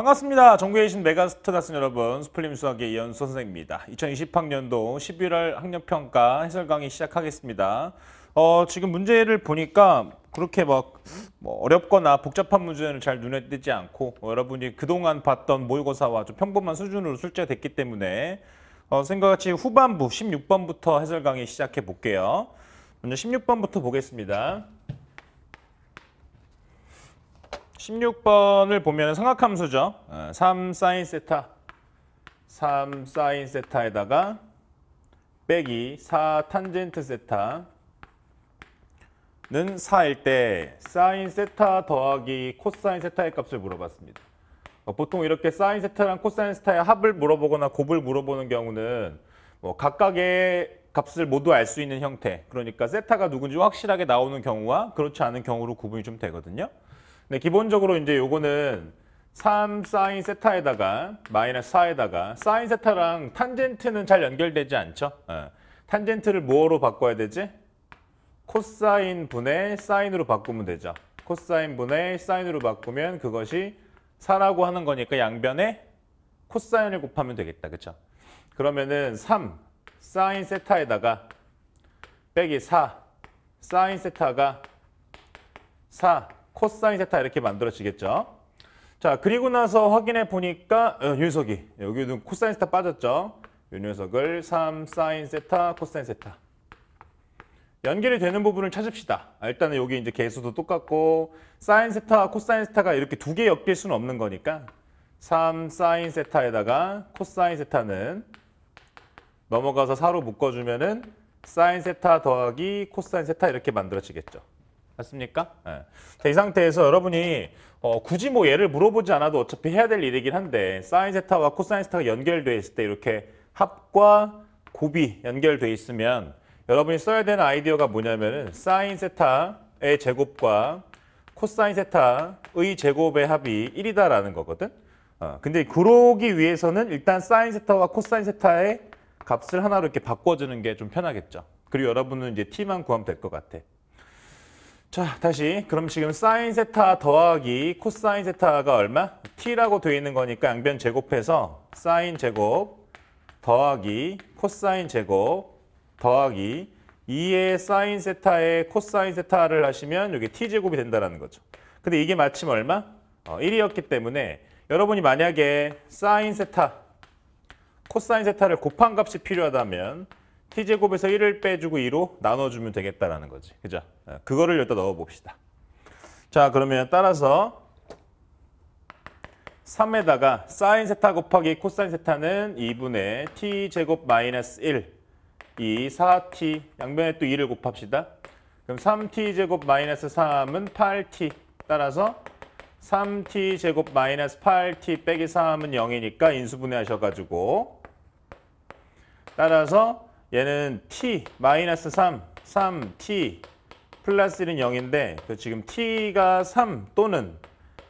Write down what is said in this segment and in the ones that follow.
반갑습니다. 전국의신 메가스터다스 여러분, 스플림 수학의 이현수 선생입니다. 2020학년도 11월 학력평가 해설 강의 시작하겠습니다. 어, 지금 문제를 보니까 그렇게 막뭐 어렵거나 복잡한 문제는 잘 눈에 띄지 않고 어, 여러분이 그동안 봤던 모의고사와 좀 평범한 수준으로 출제됐기 때문에 어, 생각같이 후반부 16번부터 해설 강의 시작해 볼게요. 먼저 16번부터 보겠습니다. 16번을 보면 삼각함수죠. 3 어, 사인 세타 3 사인 세타에다가 빼기 4 탄젠트 세타 는 4일 때 사인 세타 더하기 코사인 세타의 값을 물어봤습니다. 어, 보통 이렇게 사인 세타랑 코사인 세타의 합을 물어보거나 곱을 물어보는 경우는 뭐 각각의 값을 모두 알 수 있는 형태 그러니까 세타가 누군지 확실하게 나오는 경우와 그렇지 않은 경우로 구분이 좀 되거든요. 근 네, 기본적으로 이제 요거는 3 사인 세타에다가 마이너스 4에다가 사인 세타랑 탄젠트는 잘 연결되지 않죠. 어. 탄젠트를 뭐로 바꿔야 되지? 코사인 분의 사인으로 바꾸면 되죠. 코사인 분의 사인으로 바꾸면 그것이 4라고 하는 거니까 양변에 코사인을 곱하면 되겠다. 그렇 그러면은 3 사인 세타에다가 빼기 4 사인 세타가 4 코사인 세타 이렇게 만들어지겠죠. 자 그리고 나서 확인해 보니까 어, 요 녀석이 여기는 코사인 세타 빠졌죠. 요 녀석을 3 사인 세타 코사인 세타 연결이 되는 부분을 찾읍시다. 아, 일단은 여기 이제 개수도 똑같고 사인 세타, 코사인 세타가 이렇게 두 개 엮일 수는 없는 거니까 3 사인 세타에다가 코사인 세타는 넘어가서 4로 묶어주면은 사인 세타 더하기 코사인 세타 이렇게 만들어지겠죠. 맞습니까? 네. 이 상태에서 여러분이 어, 굳이 뭐 얘를 물어보지 않아도 어차피 해야 될 일이긴 한데 사인 세타와 코사인 세타가 연결돼 있을 때 이렇게 합과 곱이 연결돼 있으면 여러분이 써야 되는 아이디어가 뭐냐면은 사인 세타의 제곱과 코사인 세타의 제곱의 합이 1이다라는 거거든. 어, 근데 그러기 위해서는 일단 사인 세타와 코사인 세타의 값을 하나로 이렇게 바꿔주는 게 좀 편하겠죠. 그리고 여러분은 이제 t만 구하면 될 것 같아. 자, 다시 그럼 지금 사인 세타 더하기 코사인 세타가 얼마? t라고 되어 있는 거니까 양변 제곱해서 사인 제곱 더하기 코사인 제곱 더하기 2의 사인 세타에 코사인 세타를 하시면 이게 t제곱이 된다는 거죠. 근데 이게 마침 얼마? 어, 1이었기 때문에 여러분이 만약에 사인 세타, 코사인 세타를 곱한 값이 필요하다면 t제곱에서 1을 빼주고 2로 나눠주면 되겠다라는 거지. 그죠? 어, 그거를 여기다 넣어봅시다. 자 그러면 따라서 3에다가 사인 세타 곱하기 코사인 세타는 2분의 t제곱 마이너스 1, 2, 4t 양변에 또 2를 곱합시다. 그럼 3t제곱 마이너스 3은 8t 따라서 3t제곱 마이너스 8t 빼기 3은 0이니까 인수분해 하셔가지고 따라서 얘는 t 마이너스 3, 3t 플러스 1은 0인데 그 지금 t가 3 또는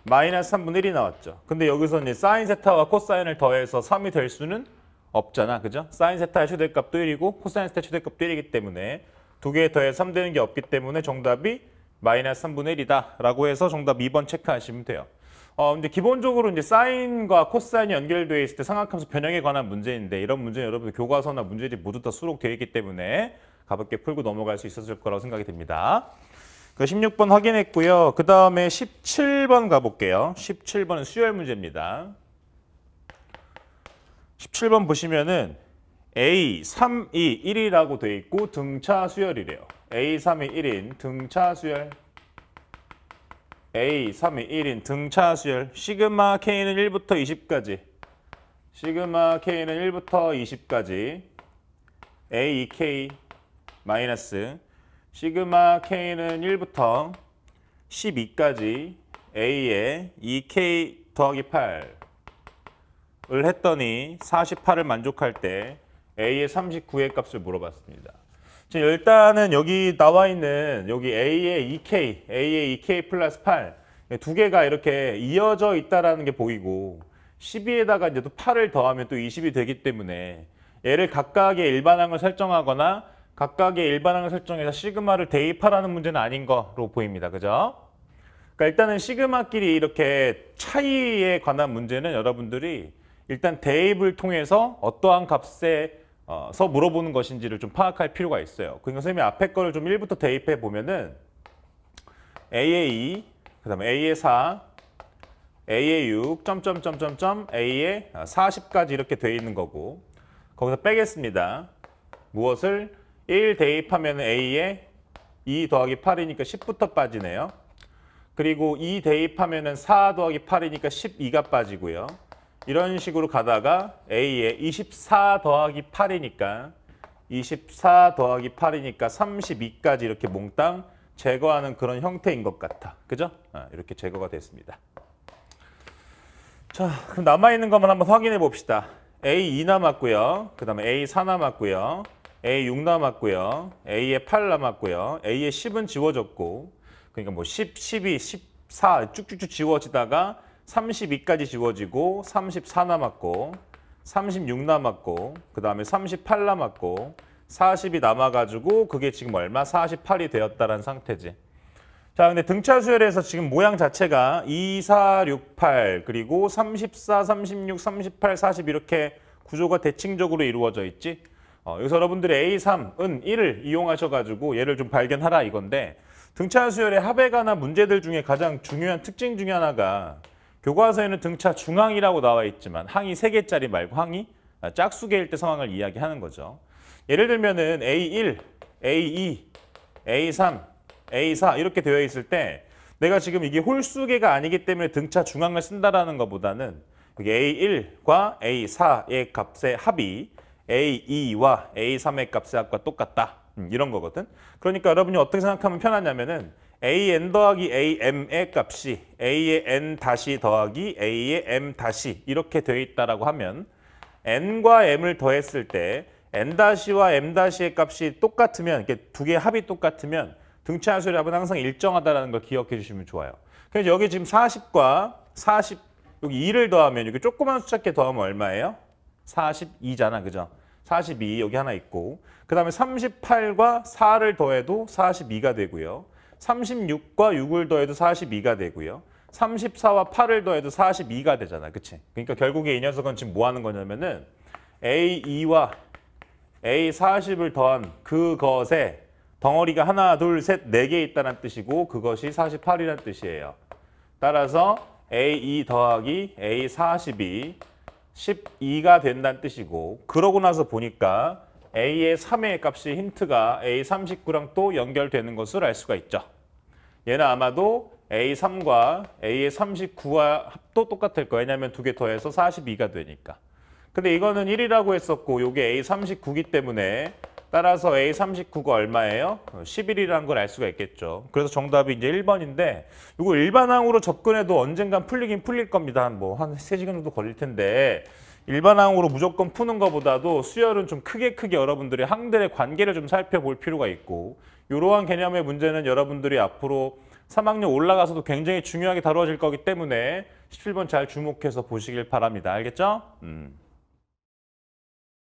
마이너스 3분의 1이 나왔죠. 근데 여기서 이제 사인 세타와 코사인을 더해서 3이 될 수는 없잖아. 그죠? 사인 세타의 최대값도 1이고 코사인 세타의 최대값도 1이기 때문에 두 개 더해 3 되는 게 없기 때문에 정답이 마이너스 3분의 1이다 라고 해서 정답 2번 체크하시면 돼요. 어, 이제 기본적으로 이제 사인과 코사인이 연결되어 있을 때 삼각함수 변형에 관한 문제인데 이런 문제는 여러분들 교과서나 문제들이 모두 다 수록되어 있기 때문에 가볍게 풀고 넘어갈 수 있었을 거라고 생각이 됩니다그 16번 확인했고요. 그 다음에 17번 가볼게요. 17번은 수열 문제입니다. 17번 보시면은 A, 3, 2, 1이라고 돼 있고 등차 수열이래요. A, 3, 2, 1인 등차 수열. A, 3이 1인 등차 수열 시그마 K는 1부터 20까지 시그마 K는 1부터 20까지 A, 2K e 마이너스 시그마 K는 1부터 12까지 A에 2K e 더하기 8을 했더니 48을 만족할 때 A의 39의 값을 물어봤습니다. 일단은 여기 나와 있는 여기 A의 2 k A의 2 k 플러스 8, 두 개가 이렇게 이어져 있다라는 게 보이고 12에다가 이제 또 8을 더하면 또 20이 되기 때문에 얘를 각각의 일반항을 설정하거나 각각의 일반항을 설정해서 시그마를 대입하라는 문제는 아닌 거로 보입니다. 그죠? 그러니까 일단은 시그마끼리 이렇게 차이에 관한 문제는 여러분들이 일단 대입을 통해서 어떠한 값에 어, 서 물어보는 것인지를 좀 파악할 필요가 있어요. 그러니까 선생님이 앞에 거를 좀 1부터 대입해 보면은 AA, e, 그 다음에 AA4, AA6, 점점점점점, AA 40까지 이렇게 돼 있는 거고 거기서 빼겠습니다. 무엇을 1 대입하면 A에 2 더하기 8이니까 10부터 빠지네요. 그리고 2 대입하면 4 더하기 8이니까 12가 빠지고요. 이런 식으로 가다가 a 의24 더하기 8이니까 24 더하기 8이니까 32까지 이렇게 몽땅 제거하는 그런 형태인 것 같아. 그죠? 아, 이렇게 제거가 됐습니다. 자, 그럼 남아있는 것만 한번 확인해 봅시다. A2 남았고요. 그 다음에 A4 남았고요. A6 남았고요. a 의8 남았고요. a 의 10은 지워졌고 그러니까 뭐 10, 12, 14 쭉쭉쭉 지워지다가 32까지 지워지고 34 남았고 36 남았고 그 다음에 38 남았고 40이 남아가지고 그게 지금 얼마? 48이 되었다는 상태지. 자, 근데 등차 수열에서 지금 모양 자체가 2, 4, 6, 8 그리고 34, 36, 38, 40 이렇게 구조가 대칭적으로 이루어져 있지. 어, 여기서 여러분들이 A3은 1을 이용하셔가지고 얘를 좀 발견하라 이건데 등차 수열의 합에 관한 문제들 중에 가장 중요한 특징 중에 하나가 교과서에는 등차 중앙이라고 나와 있지만 항이 3개짜리 말고 항이 짝수개일 때 상황을 이야기하는 거죠. 예를 들면은 A1, A2, A3, A4 이렇게 되어 있을 때 내가 지금 이게 홀수개가 아니기 때문에 등차 중앙을 쓴다라는 것보다는 여기 A1과 A4의 값의 합이 A2와 A3의 값의 합과 똑같다. 음, 이런 거거든. 그러니까 여러분이 어떻게 생각하면 편하냐면은 an 더하기 am의 값이 a의 n 다시 더하기 a의 m 다시 이렇게 되어 있다라고 하면 n과 m을 더했을 때 n 다시와 m 다시의 값이 똑같으면 이렇게 두 개의 합이 똑같으면 등차함수의 합은 항상 일정하다라는 걸 기억해 주시면 좋아요. 그래서 여기 지금 40과 40 여기 2를 더하면 여기 조그만 숫자께 더하면 얼마예요? 42잖아. 그죠? 42 여기 하나 있고 그다음에 38과 4를 더해도 42가 되고요. 36과 6을 더해도 42가 되고요. 34와 8을 더해도 42가 되잖아. 그치? 그러니까 결국에 이 녀석은 지금 뭐 하는 거냐면은 A2와 A40을 더한 그것에 덩어리가 하나, 둘, 셋, 네 개 있다는 뜻이고 그것이 48이라는 뜻이에요. 따라서 A2 더하기 a 4 0 12가 된다는 뜻이고 그러고 나서 보니까 A의 3의 값이 힌트가 A39랑 또 연결되는 것을 알 수가 있죠. 얘는 아마도 A3과 A의 39와 합도 똑같을 거예요. 왜냐하면 두 개 더해서 42가 되니까. 근데 이거는 1이라고 했었고 이게 A39이기 때문에 따라서 A39가 얼마예요? 11이라는 걸 알 수가 있겠죠. 그래서 정답이 이제 1번인데 이거 일반항으로 접근해도 언젠간 풀리긴 풀릴 겁니다. 한 뭐한 뭐한 3시간 정도 걸릴 텐데 일반 항으로 무조건 푸는 것보다도 수열은 좀 크게 크게 여러분들이 항들의 관계를 좀 살펴볼 필요가 있고 이러한 개념의 문제는 여러분들이 앞으로 3학년 올라가서도 굉장히 중요하게 다루어질 거기 때문에 17번 잘 주목해서 보시길 바랍니다. 알겠죠? 음.